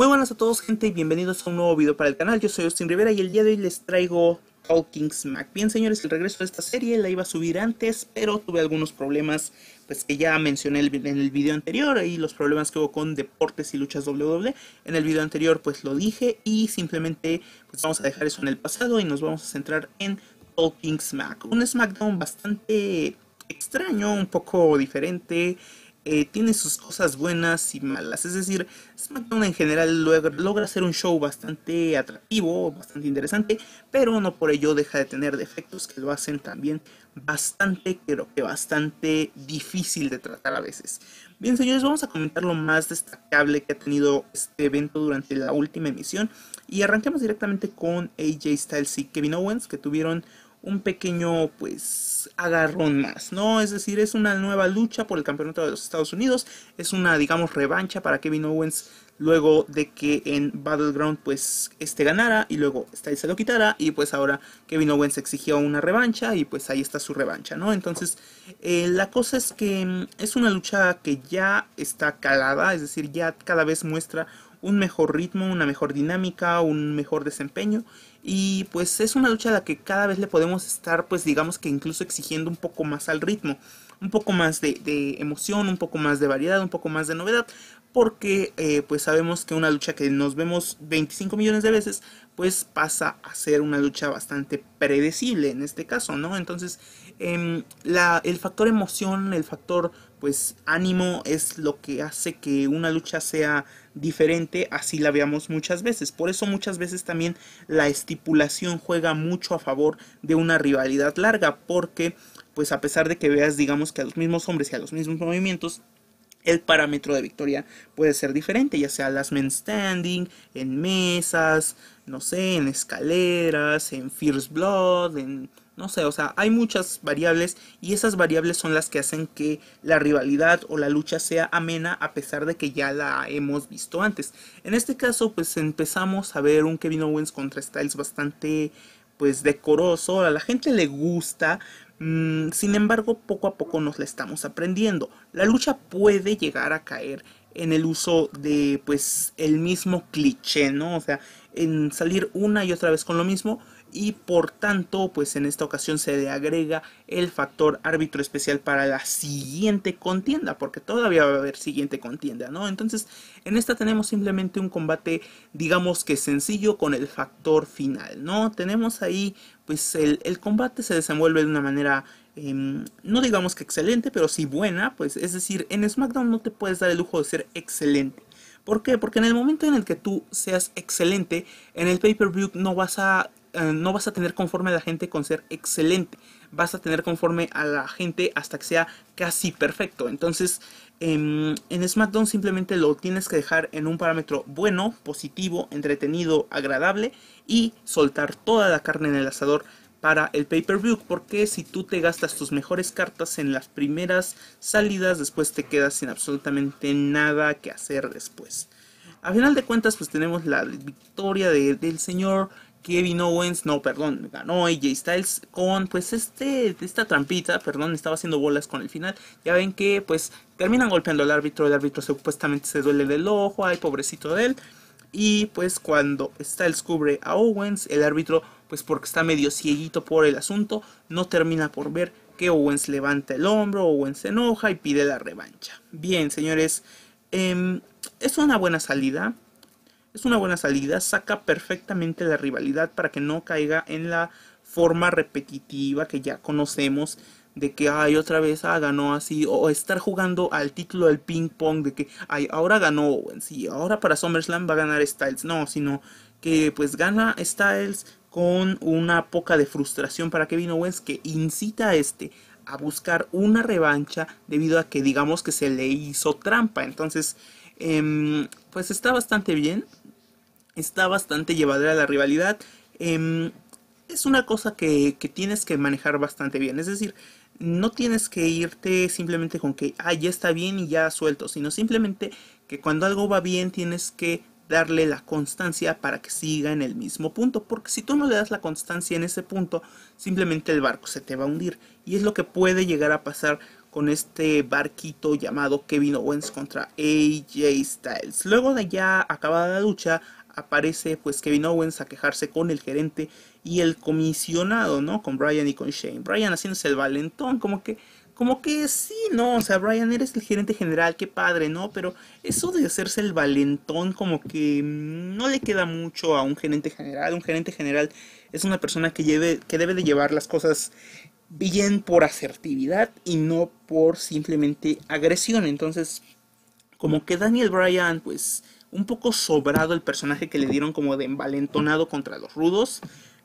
Muy buenas a todos gente y bienvenidos a un nuevo video para el canal, yo soy Austin Rivera y el día de hoy les traigo Talking Smack. Bien señores, el regreso de esta serie la iba a subir antes, pero tuve algunos problemas pues que ya mencioné en el video anterior y los problemas que hubo con deportes y luchas WWE. En el video anterior pues lo dije y simplemente pues vamos a dejar eso en el pasado y nos vamos a centrar en Talking Smack. Un SmackDown bastante extraño, un poco diferente, eh, tiene sus cosas buenas y malas. Es decir, SmackDown en general logra, hacer un show bastante atractivo, bastante interesante, pero no por ello deja de tener defectos que lo hacen también bastante, creo que bastante difícil de tratar a veces. Bien, señores, vamos a comentar lo más destacable que ha tenido este evento durante la última emisión y arranquemos directamente con AJ Styles y Kevin Owens que tuvieron un pequeño pues agarrón más, ¿no? Es decir, es una nueva lucha por el campeonato de los Estados Unidos, es una digamos revancha para Kevin Owens luego de que en Battleground pues este ganara y luego Styles se lo quitara y pues ahora Kevin Owens exigió una revancha y pues ahí está su revancha, ¿no? Entonces eh, la cosa es que mm, es una lucha que ya está calada, es decir, ya cada vez muestra un mejor ritmo, una mejor dinámica, un mejor desempeño y pues es una lucha a la que cada vez le podemos estar pues digamos que incluso exigiendo un poco más al ritmo, un poco más de, emoción, un poco más de variedad, un poco más de novedad, porque eh, pues sabemos que una lucha que nos vemos 25 millones de veces pues pasa a ser una lucha bastante predecible en este caso, ¿no? Entonces em, el factor emoción, el factor pues ánimo es lo que hace que una lucha sea diferente, así la veamos muchas veces. Por eso muchas veces también la estipulación juega mucho a favor de una rivalidad larga, porque pues a pesar de que veas digamos que a los mismos hombres y a los mismos movimientos, el parámetro de victoria puede ser diferente, ya sea las men standing, en mesas, no sé, en escaleras, en Fierce Blood, en no sé, o sea, hay muchas variables y esas variables son las que hacen que la rivalidad o la lucha sea amena a pesar de que ya la hemos visto antes. En este caso, pues empezamos a ver un Kevin Owens contra Styles bastante pues decoroso, a la gente le gusta, mm, sin embargo poco a poco nos la estamos aprendiendo. La lucha puede llegar a caer en el uso de pues el mismo cliché, ¿no? O sea, en salir una y otra vez con lo mismo, y por tanto pues en esta ocasión se le agrega el factor árbitro especial para la siguiente contienda porque todavía va a haber siguiente contienda no entonces en esta tenemos simplemente un combate digamos que sencillo con el factor final no tenemos ahí pues el, combate se desenvuelve de una manera em, no digamos que excelente pero sí buena pues es decir en SmackDown no te puedes dar el lujo de ser excelente ¿Por qué? Porque en el momento en el que tú seas excelente, en el pay-per-view no vas a eh, no vas a tener conforme a la gente con ser excelente, vas a tener conforme a la gente hasta que sea casi perfecto. Entonces, em, en, SmackDown simplemente lo tienes que dejar en un parámetro bueno, positivo, entretenido, agradable y soltar toda la carne en el asador para el pay-per-view, porque si tú te gastas tus mejores cartas en las primeras salidas, después te quedas sin absolutamente nada que hacer después. A final de cuentas, pues tenemos la victoria del señor Kevin Owens, no, perdón, ganó Jay Styles con pues este, esta trampita, perdón, estaba haciendo bolas con el final. Ya ven que pues terminan golpeando al árbitro, el árbitro supuestamente se duele del ojo, ay pobrecito de él. Y pues cuando Styles cubre a Owens, el árbitro pues porque está medio cieguito por el asunto, no termina por ver que Owens levanta el hombro, Owens se enoja y pide la revancha. Bien, señores, em, es una buena salida. Es una buena salida, saca perfectamente la rivalidad para que no caiga en la forma repetitiva que ya conocemos de que ay otra vez ah, ganó así o estar jugando al título del ping pong de que ay ahora ganó Owens y ahora para SummerSlam va a ganar Styles no sino que pues gana Styles con una poca de frustración para Kevin Owens que incita a este a buscar una revancha debido a que digamos que se le hizo trampa entonces em, pues está bastante bien está bastante llevadera la rivalidad. Em, es una cosa que, tienes que manejar bastante bien. Es decir, no tienes que irte simplemente con que, ah, ya está bien y ya suelto, sino simplemente que cuando algo va bien tienes que darle la constancia para que siga en el mismo punto, porque si tú no le das la constancia en ese punto, simplemente el barco se te va a hundir. Y es lo que puede llegar a pasar con este barquito llamado Kevin Owens contra AJ Styles. Luego de ya acabada la lucha, aparece pues Kevin Owens a quejarse con el gerente y el comisionado, ¿no? Con Brian y con Shane. Brian haciéndose el valentón, como que como que sí, ¿no? O sea, Brian, eres el gerente general, qué padre, ¿no? Pero eso de hacerse el valentón como que no le queda mucho a un gerente general. Un gerente general es una persona que, lleve, que debe de llevar las cosas bien por asertividad y no por simplemente agresión. Entonces, como que Daniel Bryan, pues un poco sobrado el personaje que le dieron como de envalentonado contra los rudos.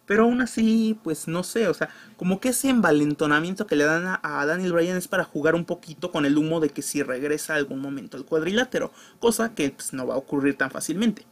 Pero aún así, pues no sé, o sea, como que ese envalentonamiento que le dan a, Daniel Bryan es para jugar un poquito con el humo de que si regresa algún momento al cuadrilátero, cosa que pues, no va a ocurrir tan fácilmente.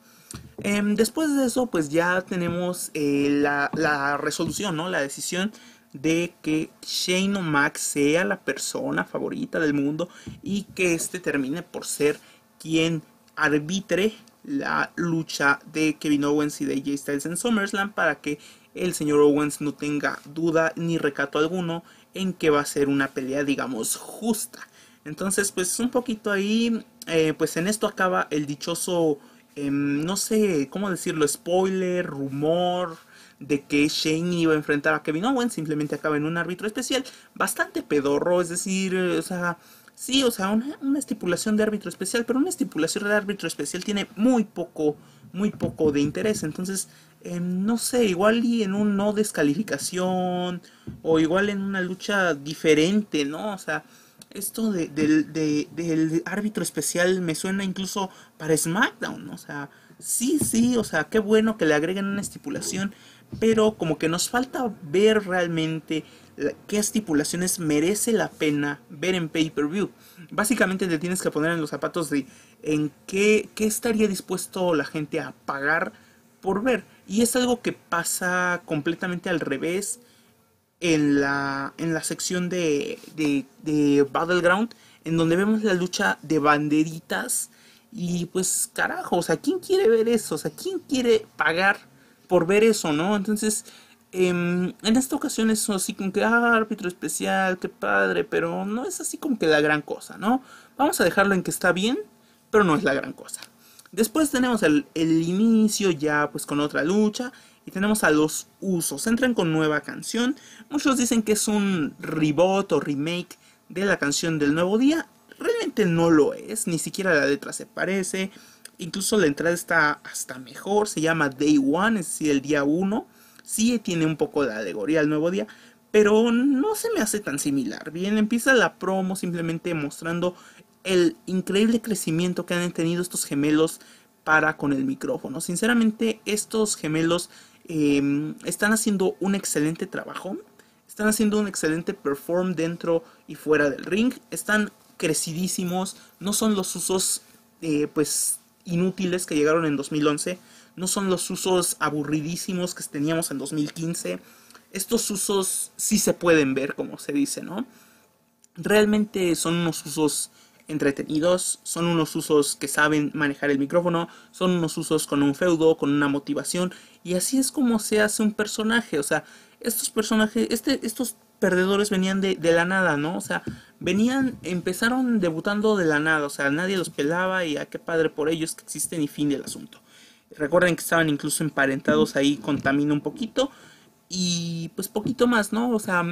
Em, después de eso, pues ya tenemos eh, la, resolución, ¿no? La decisión de que Shane O'Mac sea la persona favorita del mundo y que este termine por ser quien arbitre la lucha de Kevin Owens y de AJ Styles en SummerSlam para que el señor Owens no tenga duda ni recato alguno en que va a ser una pelea digamos justa entonces pues un poquito ahí eh, pues en esto acaba el dichoso em, no sé cómo decirlo spoiler rumor de que Shane iba a enfrentar a Kevin Owens simplemente acaba en un árbitro especial bastante pedorro es decir o sea Sí, o sea, una, una, estipulación de árbitro especial, pero una estipulación de árbitro especial tiene muy poco, muy poco de interés. Entonces, eh, no sé, igual y en un no descalificación o igual en una lucha diferente, ¿no? O sea, esto de, de, del árbitro especial me suena incluso para SmackDown, ¿no? o sea, sí, sí, o sea, qué bueno que le agreguen una estipulación, pero como que nos falta ver realmente qué estipulaciones merece la pena ver en pay-per-view. Básicamente te tienes que poner en los zapatos de en qué, qué estaría dispuesto la gente a pagar por ver. Y es algo que pasa completamente al revés en la, en la sección de, de, de Battleground, en donde vemos la lucha de banderitas. Y pues carajo, o sea, ¿quién quiere ver eso? O sea, ¿quién quiere pagar por ver eso, no? Entonces Em, en esta ocasión es así como que ah, árbitro especial, qué padre, pero no es así como que la gran cosa, ¿no? Vamos a dejarlo en que está bien, pero no es la gran cosa. Después tenemos el, inicio ya pues con otra lucha y tenemos a los usos. Entran con nueva canción. Muchos dicen que es un reboot o remake de la canción del nuevo día. Realmente no lo es, ni siquiera la letra se parece. Incluso la entrada está hasta mejor, se llama Day One, es decir, el día 1 sí tiene un poco de alegoría al nuevo día, pero no se me hace tan similar. Bien, empieza la promo simplemente mostrando el increíble crecimiento que han tenido estos gemelos para con el micrófono. Sinceramente, estos gemelos em, están haciendo un excelente trabajo. Están haciendo un excelente perform dentro y fuera del ring. Están crecidísimos. No son los usos eh, pues inútiles que llegaron en 2011 no son los usos aburridísimos que teníamos en 2015. Estos usos sí se pueden ver, como se dice, ¿no? Realmente son unos usos entretenidos, son unos usos que saben manejar el micrófono, son unos usos con un feudo, con una motivación, y así es como se hace un personaje, o sea, estos personajes, este, estos perdedores venían de, la nada, ¿no? O sea, venían, empezaron debutando de la nada, o sea, nadie los pelaba y a ah, qué padre por ellos que existen y fin del asunto. Recuerden que estaban incluso emparentados ahí con Tamino un poquito. Y pues poquito más, ¿no? O sea,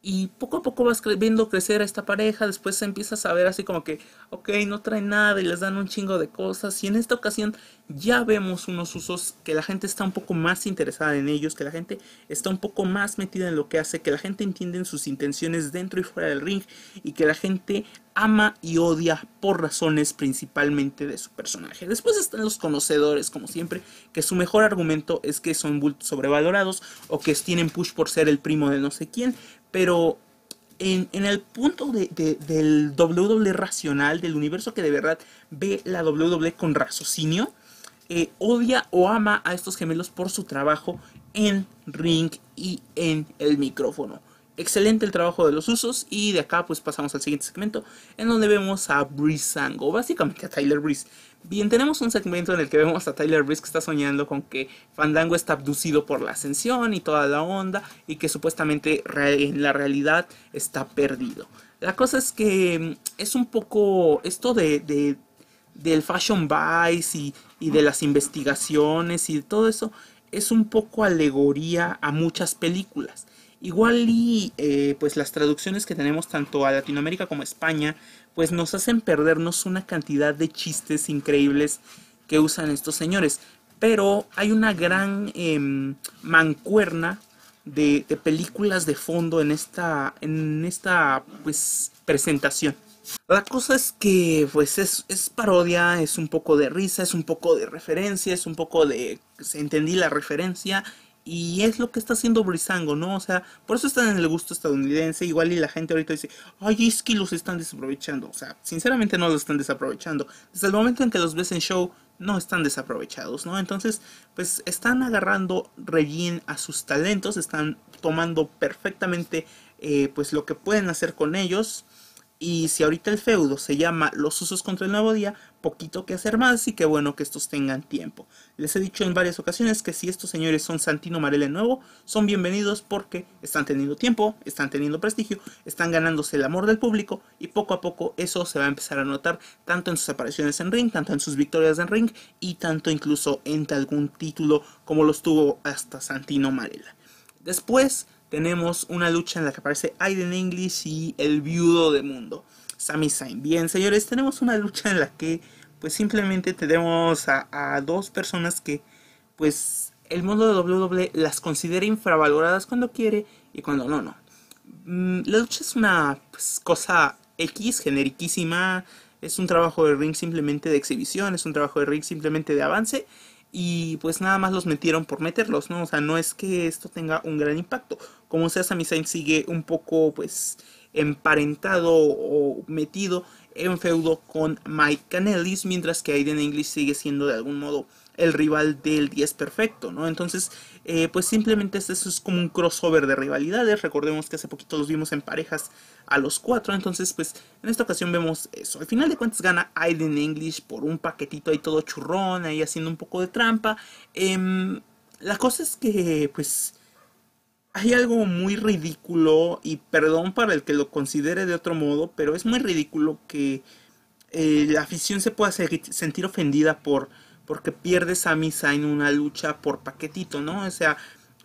y poco a poco vas viendo crecer a esta pareja, después empiezas a ver así como que, ok, no trae nada y les dan un chingo de cosas. Y en esta ocasión ya vemos unos usos que la gente está un poco más interesada en ellos, que la gente está un poco más metida en lo que hace, que la gente entiende sus intenciones dentro y fuera del ring y que la gente ama y odia por razones principalmente de su personaje. Después están los conocedores, como siempre, que su mejor argumento es que son sobrevalorados o que tienen push por ser el primo de no sé quién, pero en, en el punto de, del WWE racional, del universo que de verdad ve la WWE con raciocinio, eh, odia o ama a estos gemelos por su trabajo en ring y en el micrófono. Excelente el trabajo de los usos y de acá pues pasamos al siguiente segmento en donde vemos a Sango, básicamente a Tyler Breeze, Bien, tenemos un segmento en el que vemos a Tyler Breeze que está soñando con que Fandango está abducido por la ascensión y toda la onda y que supuestamente en la realidad está perdido. La cosa es que mm, es un poco esto del Fashion Vice y, y de las investigaciones y de todo eso es un poco alegoría a muchas películas Igual y eh, pues las traducciones que tenemos tanto a Latinoamérica como a España, pues nos hacen perdernos una cantidad de chistes increíbles que usan estos señores. Pero hay una gran em, mancuerna de, películas de fondo en esta, en esta pues, presentación. La cosa es que pues es, es, parodia, es un poco de risa, es un poco de referencia, es un poco de... entendí la referencia y es lo que está haciendo Brizango, ¿no? O sea, por eso están en el gusto estadounidense. Igual y la gente ahorita dice, ay, es que los están desaprovechando. O sea, sinceramente no los están desaprovechando. Desde el momento en que los ves en show, no están desaprovechados, ¿no? Entonces, pues están agarrando re bien a sus talentos, están tomando perfectamente, eh, pues, lo que pueden hacer con ellos. Y si ahorita el feudo se llama Los usos contra el nuevo día, poquito que hacer más y qué bueno que estos tengan tiempo. Les he dicho en varias ocasiones que si estos señores son Santino Marella nuevo, son bienvenidos porque están teniendo tiempo, están teniendo prestigio, están ganándose el amor del público y poco a poco eso se va a empezar a notar tanto en sus apariciones en ring, tanto en sus victorias en ring y tanto incluso en algún título como los tuvo hasta Santino Marella. Después tenemos una lucha en la que aparece Aiden English y el viudo de mundo, Sami Zayn. Bien, señores, tenemos una lucha en la que pues simplemente tenemos a, dos personas que pues el mundo de WWE las considera infravaloradas cuando quiere y cuando no, no. Mm, la lucha es una pues, cosa X, generiquísima, es un trabajo de ring simplemente de exhibición, es un trabajo de ring simplemente de avance y pues nada más los metieron por meterlos, ¿no? O sea, no es que esto tenga un gran impacto. Como sea, Sami Zayn sigue un poco pues emparentado o metido en feudo con Mike Canellis, mientras que Aiden English sigue siendo de algún modo el rival del 10 perfecto, ¿no? Entonces, eh, pues simplemente eso es como un crossover de rivalidades. Recordemos que hace poquito los vimos en parejas a los cuatro, entonces pues en esta ocasión vemos eso. Al final de cuentas gana Aiden English por un paquetito ahí todo churrón, ahí haciendo un poco de trampa. Em, la cosa es que pues hay algo muy ridículo y perdón para el que lo considere de otro modo, pero es muy ridículo que eh, la afición se pueda sentir ofendida por porque pierde Sami en una lucha por paquetito, ¿no? O sea,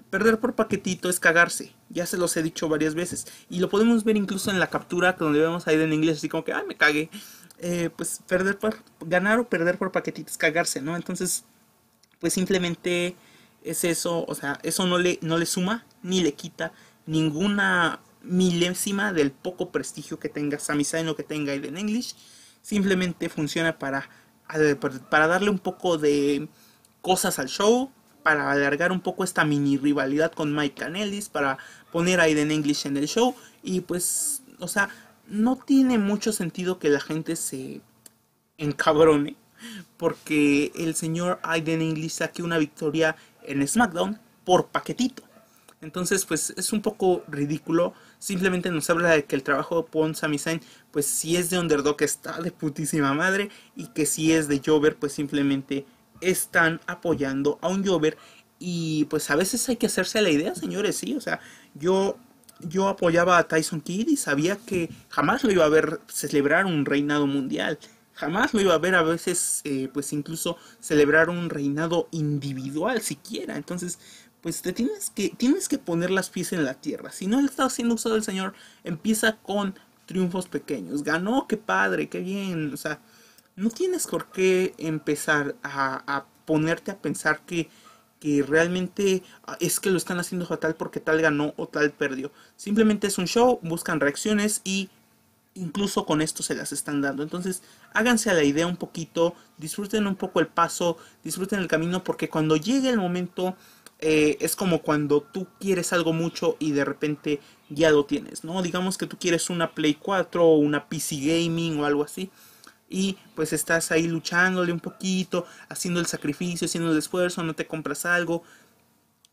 perder por paquetito es cagarse. Ya se los he dicho varias veces. Y lo podemos ver incluso en la captura donde vemos ahí en inglés, así como que, ay, me cagué. Eh, pues perder por, ganar o perder por paquetito es cagarse, ¿no? Entonces, pues simplemente es eso, o sea, eso no le, no le suma ni le quita ninguna milésima del poco prestigio que tenga Sami Zayn o que tenga Aiden English. Simplemente funciona para para darle un poco de cosas al show, para alargar un poco esta mini rivalidad con Mike Canellis, para poner a Aiden English en el show. Y pues, o sea, no tiene mucho sentido que la gente se encabrone porque el señor Aiden English saque una victoria en SmackDown por paquetito. Entonces, pues es un poco ridículo simplemente nos habla de que el trabajo de Pon Sami pues si es de underdog, está de putísima madre, y que si es de Jover, pues simplemente están apoyando a un Jover. Y pues a veces hay que hacerse la idea, señores, sí, o sea, yo yo apoyaba a Tyson Kidd y sabía que jamás lo iba a ver celebrar un reinado mundial. Jamás lo iba a ver a veces, eh, pues incluso celebrar un reinado individual siquiera. Entonces, pues te tienes que, tienes que poner las pies en la tierra. Si no está siendo usado el Señor, empieza con triunfos pequeños. Ganó, qué padre, qué bien. O sea, no tienes por qué empezar a, ponerte a pensar que, que realmente ah, es que lo están haciendo fatal porque tal ganó o tal perdió. Simplemente es un show, buscan reacciones y incluso con esto se las están dando. Entonces, háganse a la idea un poquito, disfruten un poco el paso, disfruten el camino, porque cuando llegue el momento eh, es como cuando tú quieres algo mucho y de repente ya lo tienes, ¿no? Digamos que tú quieres una Play 4 o una PC Gaming o algo así. Y pues estás ahí luchándole un poquito, haciendo el sacrificio, haciendo el esfuerzo, no te compras algo,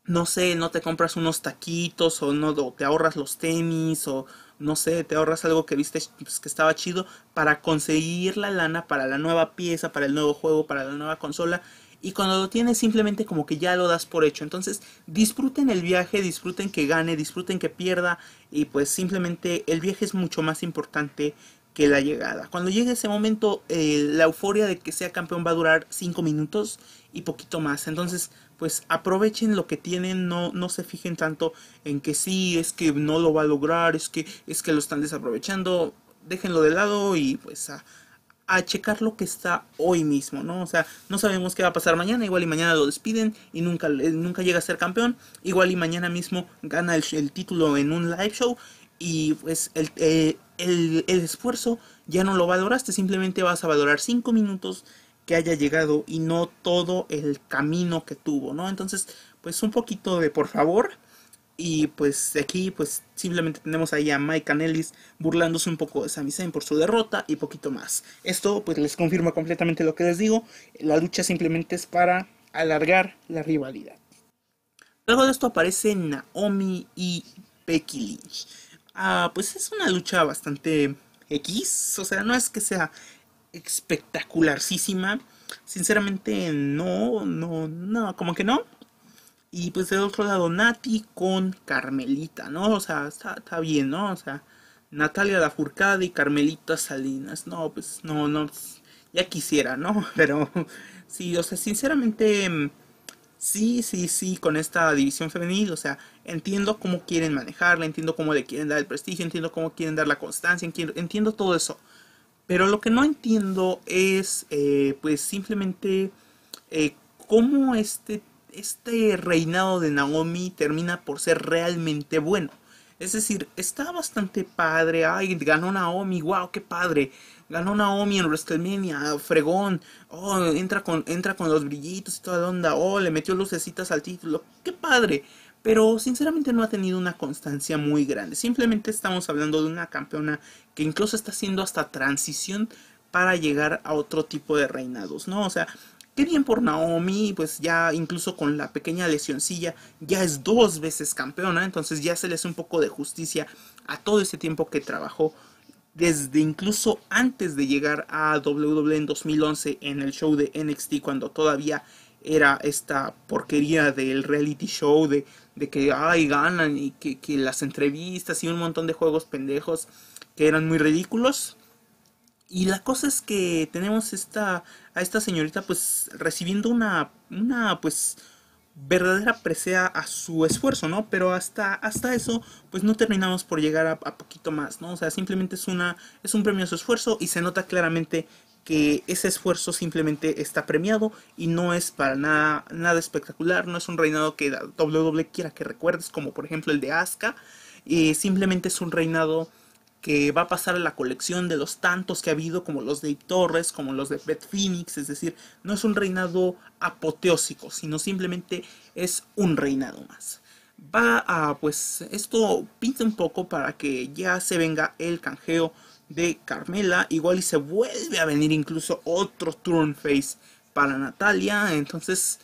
no sé, no te compras unos taquitos o no te ahorras los tenis o no sé, te ahorras algo que viste pues, que estaba chido para conseguir la lana para la nueva pieza, para el nuevo juego, para la nueva consola y cuando lo tienes simplemente como que ya lo das por hecho. Entonces disfruten el viaje, disfruten que gane, disfruten que pierda y pues simplemente el viaje es mucho más importante que la llegada. Cuando llegue ese momento, eh, la euforia de que sea campeón va a durar 5 minutos y poquito más. Entonces, pues aprovechen lo que tienen, no, no se fijen tanto en que sí, es que no lo va a lograr, es que, es que lo están desaprovechando. Déjenlo de lado y pues a, a checar lo que está hoy mismo, ¿no? O sea, no sabemos qué va a pasar mañana, igual y mañana lo despiden y nunca, eh, nunca llega a ser campeón, igual y mañana mismo gana el, título en un live show y pues eh, el, esfuerzo ya no lo valoraste, simplemente vas a valorar cinco minutos que haya llegado y no todo el camino que tuvo, ¿no? Entonces, pues un poquito de por favor y pues aquí pues simplemente tenemos ahí a Mike Canellis burlándose un poco de Sami Zayn por su derrota y poquito más. Esto pues les confirma completamente lo que les digo. La lucha simplemente es para alargar la rivalidad. Luego de esto aparecen Naomi y Becky Lynch. Ah, pues es una lucha bastante X. O sea, no es que sea espectacularísima. Sinceramente no, no, no, como que no. Y pues del otro lado, Nati con Carmelita, ¿no? O sea, está, bien, ¿no? O sea, Natalia la furcada y Carmelita Salinas. No, pues no, no. Pues, ya quisiera, ¿no? Pero sí, o sea, sinceramente, mm, sí, sí, sí, con esta división femenil, o sea, entiendo cómo quieren manejarla, entiendo cómo le quieren dar el prestigio, entiendo cómo quieren dar la constancia, entiendo, entiendo todo eso. Pero lo que no entiendo es, eh, pues, simplemente eh, cómo este este reinado de Naomi termina por ser realmente bueno. Es decir, está bastante padre. Ay, ganó Naomi, wow, qué padre. Ganó Naomi en WrestleMania, fregón. Oh, entra con, entra con los brillitos y toda la onda. Oh, le metió lucecitas al título. Qué padre. Pero sinceramente no ha tenido una constancia muy grande. Simplemente estamos hablando de una campeona que incluso está haciendo hasta transición para llegar a otro tipo de reinados, ¿no? O sea, bien por Naomi, pues ya incluso con la pequeña lesioncilla ya es dos veces campeona, entonces ya se le hace un poco de justicia a todo ese tiempo que trabajó desde incluso antes de llegar a WWE en 2011 en el show de NXT cuando todavía era esta porquería del reality show de, de que ay ganan y que las entrevistas y un montón de juegos pendejos que eran muy ridículos y la cosa es que tenemos esta, a esta señorita pues recibiendo una, una pues verdadera presea a su esfuerzo, ¿no? Pero hasta, hasta eso, pues no terminamos por llegar a, poquito más, ¿no? O sea, simplemente es, una, es un premio a su esfuerzo y se nota claramente que ese esfuerzo simplemente está premiado y no es para nada, nada espectacular, no es un reinado que WWE quiera que recuerdes, como por ejemplo el de Asuka, eh, simplemente es un reinado que va a pasar a la colección de los tantos que ha habido, como los de Ip Torres, como los de Beth Phoenix, es decir, no es un reinado apoteósico, sino simplemente es un reinado más. Va a, pues, esto pinta un poco para que ya se venga el canjeo de Carmela, igual y se vuelve a venir incluso otro turn face para Natalia, entonces,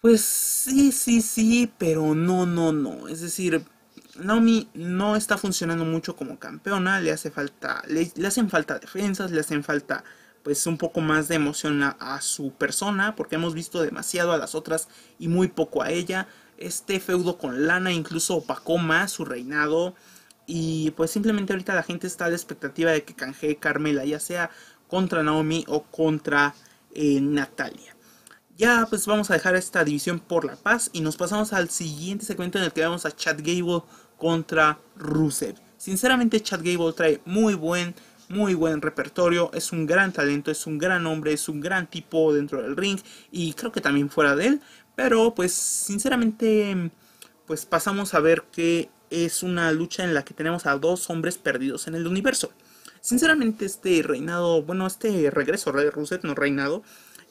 pues sí, sí, sí, pero no, no, no, es decir, Naomi no está funcionando mucho como campeona, le hace falta, le, hacen falta defensas, le hacen falta pues un poco más de emoción a, su persona, porque hemos visto demasiado a las otras y muy poco a ella. Este feudo con Lana incluso opacó su reinado y pues simplemente ahorita la gente está a la expectativa de que canjee Carmela, ya sea contra Naomi o contra eh, Natalia. Ya pues vamos a dejar esta división por la paz y nos pasamos al siguiente segmento en el que vamos a Chad Gable contra Rusev. Sinceramente, Chad Gable trae muy buen, muy buen repertorio. Es un gran talento, es un gran hombre, es un gran tipo dentro del ring y creo que también fuera de él. Pero, pues, sinceramente, pues pasamos a ver que es una lucha en la que tenemos a dos hombres perdidos en el universo. Sinceramente, este reinado, bueno, este regreso de Rusev, no reinado,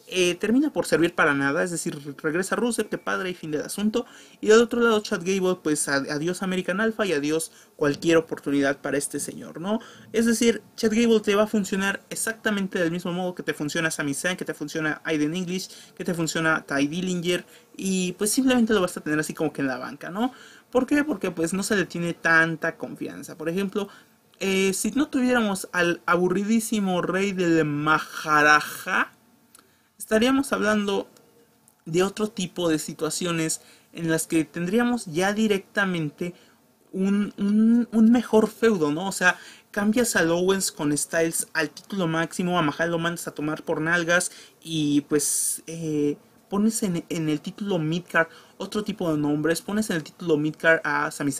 eh, termina por servir para nada, es decir, regresa Rusev, que padre y fin del asunto. Y del otro lado, Chad Gable, pues adiós American Alpha y adiós cualquier oportunidad para este señor, ¿no? Es decir, Chad Gable te va a funcionar exactamente del mismo modo que te funciona Sami que te funciona Aiden English, que te funciona Ty Dillinger, y pues simplemente lo vas a tener así como que en la banca, ¿no? ¿Por qué? Porque pues no se le tiene tanta confianza. Por ejemplo, eh, si no tuviéramos al aburridísimo rey del Maharaja, estaríamos hablando de otro tipo de situaciones en las que tendríamos ya directamente un, un, mejor feudo, ¿no? O sea, cambias a Lowens con Styles al título máximo, a Mahal lo mandas a tomar por nalgas y pues eh, pones en, en el título Midcard otro tipo de nombres, pones en el título Midgar a Sami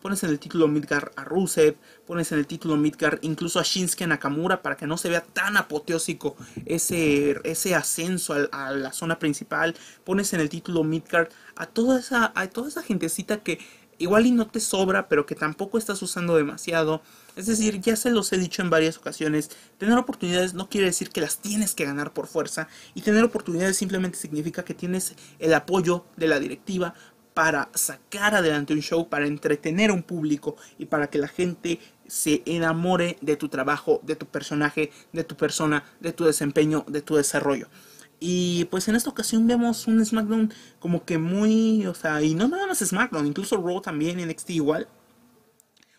pones en el título Midgar a Rusev, pones en el título Midgar incluso a Shinsuke Nakamura para que no se vea tan apoteósico ese, ese ascenso a, la zona principal, pones en el título Midgar a toda esa, a toda esa gentecita que igual y no te sobra, pero que tampoco estás usando demasiado. Es decir, ya se los he dicho en varias ocasiones, tener oportunidades no quiere decir que las tienes que ganar por fuerza y tener oportunidades simplemente significa que tienes el apoyo de la directiva para sacar adelante un show, para entretener a un público y para que la gente se enamore de tu trabajo, de tu personaje, de tu persona, de tu desempeño, de tu desarrollo. Y pues en esta ocasión vemos un SmackDown como que muy, o sea, y no nada más SmackDown, incluso Raw también, NXT igual.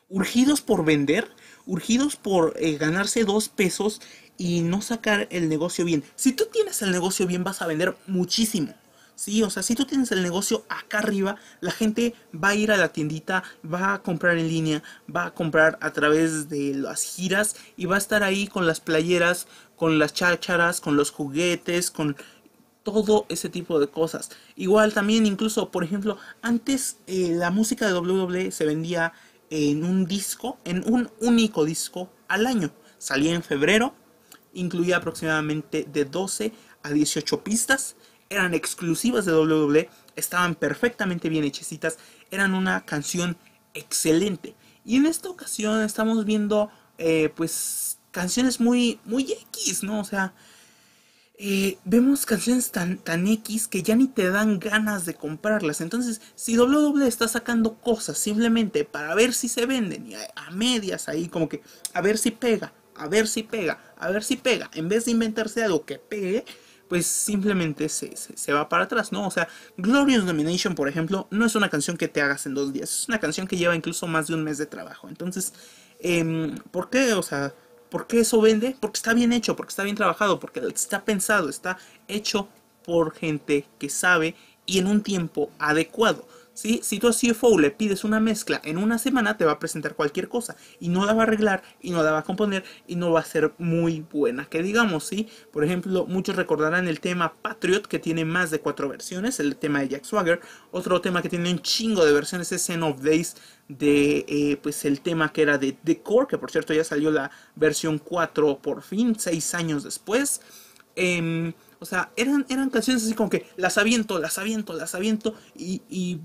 Urgidos por vender, urgidos por eh, ganarse dos pesos y no sacar el negocio bien. Si tú tienes el negocio bien vas a vender muchísimo. Sí, o sea, si tú tienes el negocio acá arriba, la gente va a ir a la tiendita, va a comprar en línea, va a comprar a través de las giras y va a estar ahí con las playeras, con las chácharas, con los juguetes, con todo ese tipo de cosas. Igual también incluso, por ejemplo, antes eh, la música de WWE se vendía en un disco, en un único disco al año. Salía en febrero, incluía aproximadamente de 12 a 18 pistas, eran exclusivas de WWE, estaban perfectamente bien hechecitas, eran una canción excelente. Y en esta ocasión estamos viendo eh, pues canciones muy, muy X, ¿no? O sea, eh, vemos canciones tan, tan X que ya ni te dan ganas de comprarlas. Entonces, si WWE está sacando cosas simplemente para ver si se venden y a, medias ahí, como que a ver si pega, a ver si pega, a ver si pega, en vez de inventarse algo que pegue, pues simplemente se, va para atrás, ¿no? O sea, Glorious Domination, por ejemplo, no es una canción que te hagas en dos días, es una canción que lleva incluso más de un mes de trabajo. Entonces, em, ¿por qué? O sea, ¿Por qué eso vende? Porque está bien hecho, porque está bien trabajado, porque está pensado, está hecho por gente que sabe y en un tiempo adecuado. Si tú a CFO le pides una mezcla en una semana, te va a presentar cualquier cosa y no la va a arreglar y no la va a componer y no va a ser muy buena. Que digamos, ¿sí? Por ejemplo, muchos recordarán el tema Patriot, que tiene más de cuatro versiones, el tema de Jack Swagger. Otro tema que tiene un chingo de versiones es Zen of Days de eh, pues el tema que era de The Core, que por cierto ya salió la versión 4 por fin, seis años después. Em, o sea, eran, eran canciones así como que las aviento, las aviento, las aviento. Y, y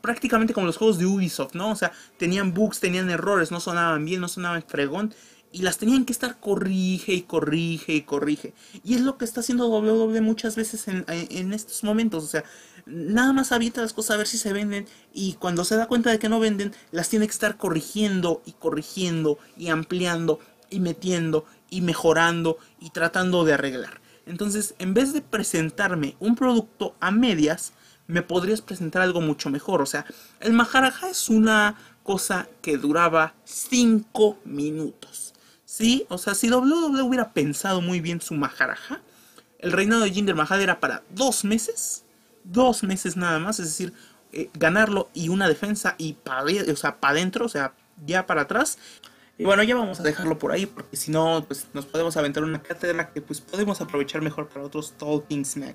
prácticamente como los juegos de Ubisoft, ¿no? O sea, tenían bugs, tenían errores, no sonaban bien, no sonaban fregón. Y las tenían que estar corrige y corrige y corrige. Y es lo que está haciendo W e muchas veces en, en estos momentos. O sea, nada más avienta las cosas a ver si se venden. Y cuando se da cuenta de que no venden, las tiene que estar corrigiendo y corrigiendo y ampliando y metiendo y mejorando y tratando de arreglar. Entonces, en vez de presentarme un producto a medias, me podrías presentar algo mucho mejor. O sea, el Maharaja es una cosa que duraba 5 minutos. ¿Sí? O sea, si WWE hubiera pensado muy bien su Maharaja, el reinado de Jinder Mahal era para dos meses, dos meses nada más, es decir, eh, ganarlo y una defensa y para o adentro, o sea, ya para atrás. Y bueno, ya vamos a dejarlo por ahí, porque si no, pues nos podemos aventar una cátedra que pues podemos aprovechar mejor para otros Talking Smack.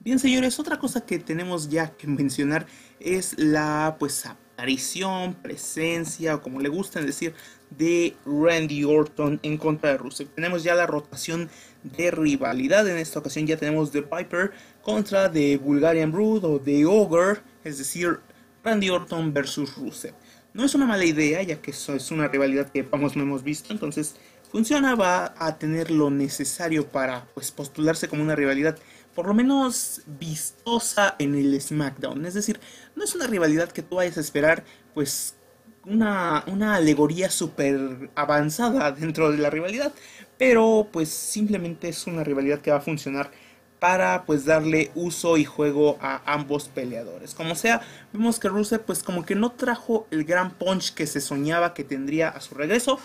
Bien, señores, otra cosa que tenemos ya que mencionar es la pues aparición, presencia, o como le gusten decir, de Randy Orton en contra de Rusev. Tenemos ya la rotación de rivalidad. En esta ocasión ya tenemos The Piper contra The Bulgarian Brood o de Ogre, es decir, Randy Orton versus Rusev. No es una mala idea, ya que eso es una rivalidad que vamos no hemos visto, entonces funciona, va a tener lo necesario para pues, postularse como una rivalidad por lo menos vistosa en el SmackDown. Es decir, no es una rivalidad que tú vayas a esperar pues una, una alegoría súper avanzada dentro de la rivalidad, pero pues simplemente es una rivalidad que va a funcionar para pues darle uso y juego a ambos peleadores. Como sea, vemos que Rusev pues como que no trajo el gran punch que se soñaba que tendría a su regreso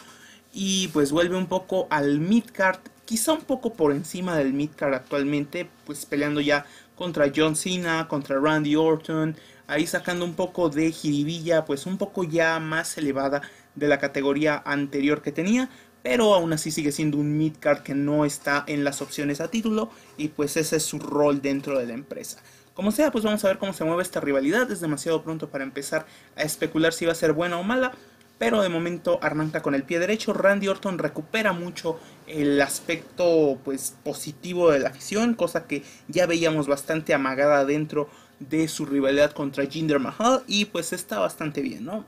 y pues vuelve un poco al midcard, quizá un poco por encima del midcard actualmente, pues peleando ya contra John Cena, contra Randy Orton, ahí sacando un poco de jiribilla, pues un poco ya más elevada de la categoría anterior que tenía pero aún así sigue siendo un midcard que no está en las opciones a título y pues ese es su rol dentro de la empresa. Como sea, pues vamos a ver cómo se mueve esta rivalidad, es demasiado pronto para empezar a especular si va a ser buena o mala, pero de momento arranca con el pie derecho. Randy Orton recupera mucho el aspecto pues positivo de la afición, cosa que ya veíamos bastante amagada dentro de su rivalidad contra Jinder Mahal y pues está bastante bien, ¿no?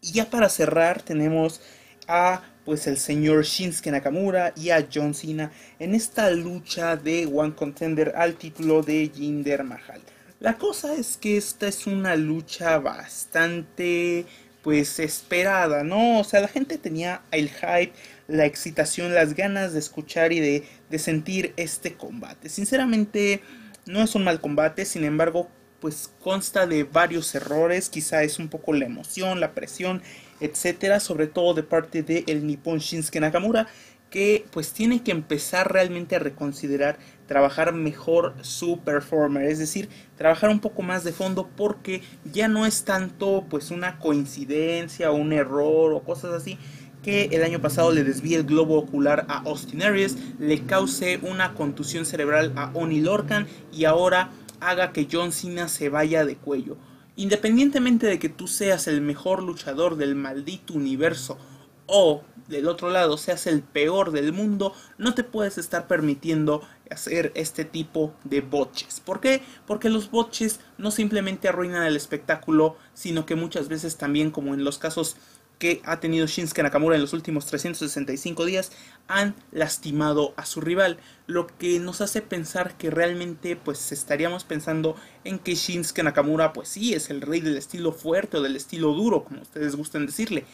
Y ya para cerrar tenemos a pues el señor Shinsuke Nakamura y a John Cena en esta lucha de One Contender al título de Jinder Mahal. La cosa es que esta es una lucha bastante pues esperada, ¿no? O sea, la gente tenía el hype, la excitación, las ganas de escuchar y de, de sentir este combate. Sinceramente, no es un mal combate, sin embargo, pues consta de varios errores, quizá es un poco la emoción, la presión etcétera, sobre todo de parte del de Nippon Shinsuke Nakamura, que pues tiene que empezar realmente a reconsiderar trabajar mejor su performer, es decir, trabajar un poco más de fondo porque ya no es tanto pues una coincidencia o un error o cosas así que el año pasado le desvíe el globo ocular a Austin Aries, le cause una contusión cerebral a Oni Lorcan y ahora haga que John Cena se vaya de cuello. Independientemente de que tú seas el mejor luchador del maldito universo o del otro lado seas el peor del mundo, no te puedes estar permitiendo hacer este tipo de boches. ¿Por qué? Porque los boches no simplemente arruinan el espectáculo, sino que muchas veces también, como en los casos que ha tenido Shinsuke Nakamura en los últimos 365 días han lastimado a su rival, lo que nos hace pensar que realmente pues estaríamos pensando en que Shinsuke Nakamura pues sí es el rey del estilo fuerte o del estilo duro, como ustedes gusten decirle,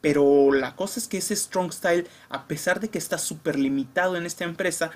pero la cosa es que ese Strong Style, a pesar de que está súper limitado en esta empresa,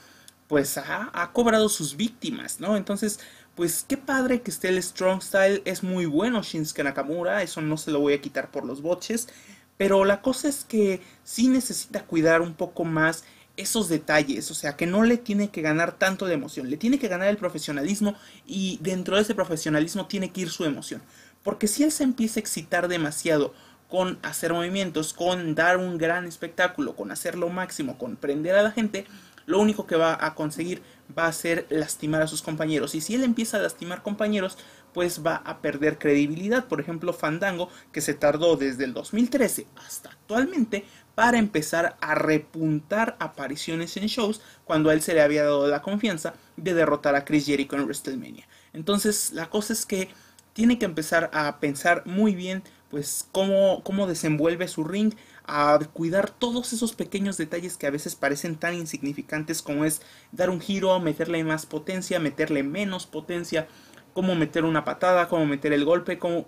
pues ha, ha cobrado sus víctimas, ¿no? Entonces, pues qué padre que esté el Strong Style, es muy bueno Shinsuke Nakamura, eso no se lo voy a quitar por los boches, pero la cosa es que sí necesita cuidar un poco más esos detalles, o sea, que no le tiene que ganar tanto de emoción, le tiene que ganar el profesionalismo y dentro de ese profesionalismo tiene que ir su emoción, porque si él se empieza a excitar demasiado con hacer movimientos, con dar un gran espectáculo, con hacer lo máximo, con prender a la gente, lo único que va a conseguir va a ser lastimar a sus compañeros. Y si él empieza a lastimar compañeros, pues va a perder credibilidad. Por ejemplo, Fandango, que se tardó desde el 2013 hasta actualmente para empezar a repuntar apariciones en shows cuando a él se le había dado la confianza de derrotar a Chris Jericho en WrestleMania. Entonces, la cosa es que tiene que empezar a pensar muy bien pues cómo, cómo desenvuelve su ring, a cuidar todos esos pequeños detalles que a veces parecen tan insignificantes como es dar un giro, meterle más potencia, meterle menos potencia, cómo meter una patada, cómo meter el golpe, como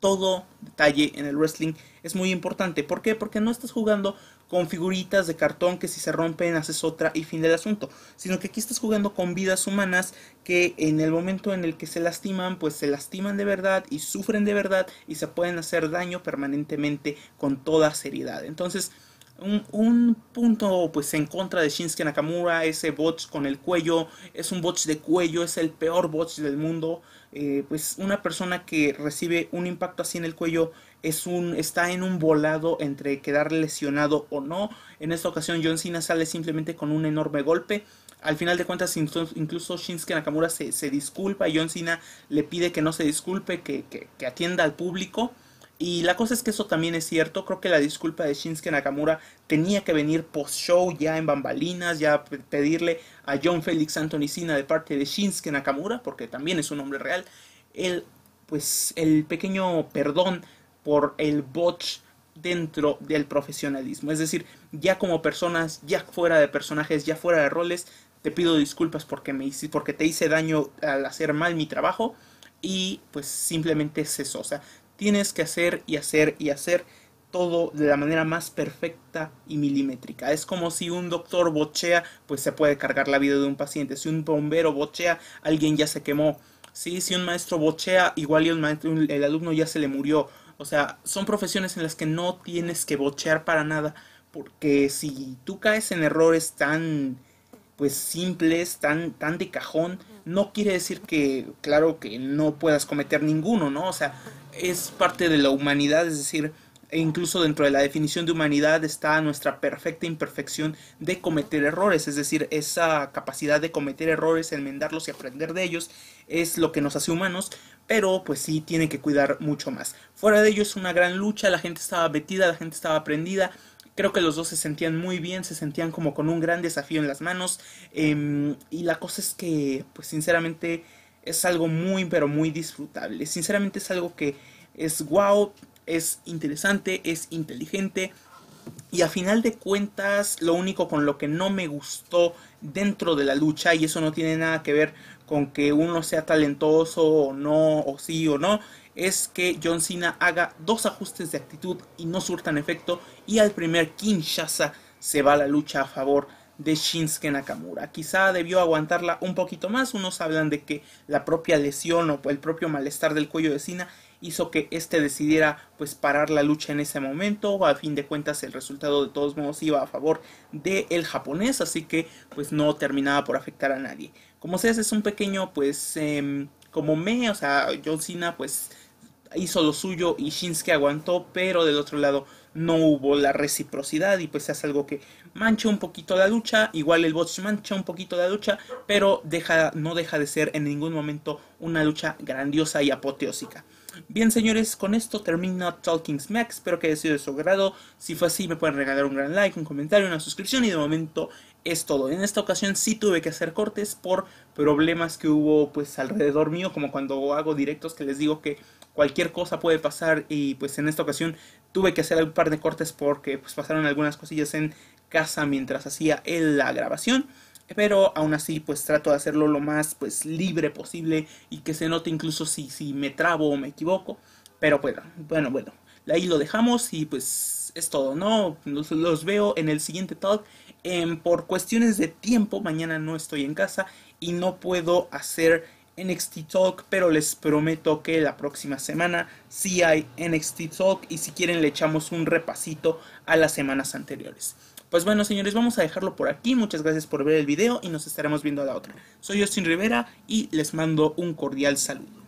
todo detalle en el wrestling es muy importante. ¿Por qué? Porque no estás jugando con figuritas de cartón que si se rompen haces otra y fin del asunto, sino que aquí estás jugando con vidas humanas que en el momento en el que se lastiman, pues se lastiman de verdad y sufren de verdad y se pueden hacer daño permanentemente con toda seriedad. Entonces, un, punto pues en contra de Shinsuke Nakamura, ese botch con el cuello, es un botch de cuello, es el peor botch del mundo. Eh, pues una persona que recibe un impacto así en el cuello es un, está en un volado entre quedar lesionado o no. En esta ocasión John Cena sale simplemente con un enorme golpe. Al final de cuentas incluso Shinsuke Nakamura se, disculpa y John Cena le pide que no se disculpe, que, que atienda al público. Y la cosa es que eso también es cierto. Creo que la disculpa de Shinsuke Nakamura tenía que venir post-show, ya en bambalinas, ya pedirle a John Felix Anthony de parte de Shinsuke Nakamura, porque también es un hombre real, el, pues, el pequeño perdón por el botch dentro del profesionalismo. Es decir, ya como personas, ya fuera de personajes, ya fuera de roles, te pido disculpas porque, me hice, porque te hice daño al hacer mal mi trabajo y pues simplemente es eso tienes que hacer y hacer y hacer todo de la manera más perfecta y milimétrica. Es como si un doctor bochea, pues se puede cargar la vida de un paciente. Si un bombero bochea, alguien ya se quemó. ¿sí? Si un maestro bochea, igual el alumno ya se le murió. O sea, son profesiones en las que no tienes que bochear para nada. Porque si tú caes en errores tan pues simples, tan, tan de cajón, no quiere decir que, claro, que no puedas cometer ninguno, ¿no? O sea, es parte de la humanidad, es decir, e incluso dentro de la definición de humanidad está nuestra perfecta imperfección de cometer errores, es decir, esa capacidad de cometer errores, enmendarlos y aprender de ellos es lo que nos hace humanos, pero pues sí tiene que cuidar mucho más. Fuera de ello es una gran lucha, la gente estaba metida, la gente estaba aprendida. Creo que los dos se sentían muy bien, se sentían como con un gran desafío en las manos. Em, y la cosa es que, pues sinceramente, es algo muy, pero muy disfrutable. Sinceramente es algo que es guau, es interesante, es inteligente. Y a final de cuentas, lo único con lo que no me gustó dentro de la lucha, y eso no tiene nada que ver con que uno sea talentoso o no, o sí o no, es que John Cena haga dos ajustes de actitud y no surtan efecto, y al primer Kinshasa se va la lucha a favor de Shinsuke Nakamura. Quizá debió aguantarla un poquito más. Unos hablan de que la propia lesión o el propio malestar del cuello de Cena hizo que este decidiera pues parar la lucha en ese momento. A fin de cuentas el resultado de todos modos iba a favor del el japonés, así que pues no terminaba por afectar a nadie. Como hace es un pequeño pues em, como me, o sea, John Cena pues hizo lo suyo y Shinsuke aguantó, pero del otro lado no hubo la reciprocidad y pues es algo que mancha un poquito la lucha, igual el botch mancha un poquito la lucha, pero deja, no deja de ser en ningún momento una lucha grandiosa y apoteósica. Bien señores, con esto termina Talking Smack, espero que haya sido de su agrado, si fue así me pueden regalar un gran like, un comentario, una suscripción y de momento es todo. En esta ocasión sí tuve que hacer cortes por problemas que hubo pues alrededor mío, como cuando hago directos que les digo que cualquier cosa puede pasar y pues en esta ocasión tuve que hacer un par de cortes porque pues, pasaron algunas cosillas en casa mientras hacía la grabación. Pero aún así, pues trato de hacerlo lo más pues libre posible y que se note incluso si, si me trabo o me equivoco. Pero bueno, bueno, bueno. Ahí lo dejamos y pues es todo, ¿no? Los, veo en el siguiente talk. Em, por cuestiones de tiempo, mañana no estoy en casa y no puedo hacer NXT Talk, pero les prometo que la próxima semana sí hay NXT Talk y si quieren le echamos un repasito a las semanas anteriores. Pues bueno, señores, vamos a dejarlo por aquí. Muchas gracias por ver el video y nos estaremos viendo a la otra. Soy Justin Rivera y les mando un cordial saludo.